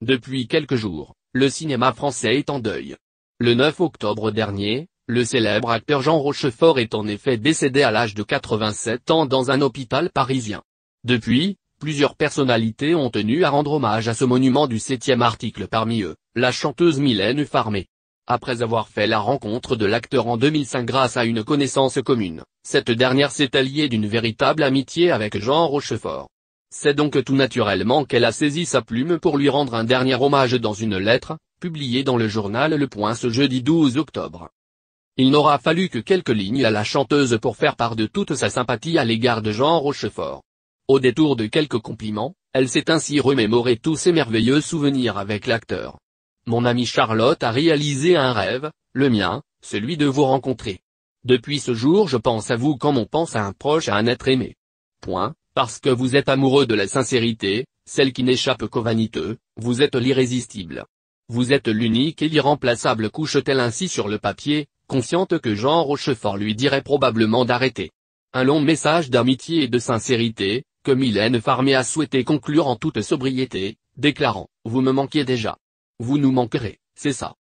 Depuis quelques jours, le cinéma français est en deuil. Le 9 octobre dernier, le célèbre acteur Jean Rochefort est en effet décédé à l'âge de 87 ans dans un hôpital parisien. Depuis, plusieurs personnalités ont tenu à rendre hommage à ce monument du septième article parmi eux, la chanteuse Mylène Farmé. Après avoir fait la rencontre de l'acteur en 2005 grâce à une connaissance commune, cette dernière s'est alliée d'une véritable amitié avec Jean Rochefort. C'est donc tout naturellement qu'elle a saisi sa plume pour lui rendre un dernier hommage dans une lettre, publiée dans le journal Le Point ce jeudi 12 octobre. Il n'aura fallu que quelques lignes à la chanteuse pour faire part de toute sa sympathie à l'égard de Jean Rochefort. Au détour de quelques compliments, elle s'est ainsi remémoré tous ses merveilleux souvenirs avec l'acteur. Mon amie Charlotte a réalisé un rêve, le mien, celui de vous rencontrer. Depuis ce jour je pense à vous comme on pense à un proche à un être aimé. Point. Parce que vous êtes amoureux de la sincérité, celle qui n'échappe qu'aux vaniteux, vous êtes l'irrésistible. Vous êtes l'unique et l'irremplaçable couche-t-elle ainsi sur le papier, consciente que Jean Rochefort lui dirait probablement d'arrêter. Un long message d'amitié et de sincérité, que Mylène Farmé a souhaité conclure en toute sobriété, déclarant, vous me manquiez déjà. Vous nous manquerez, c'est ça.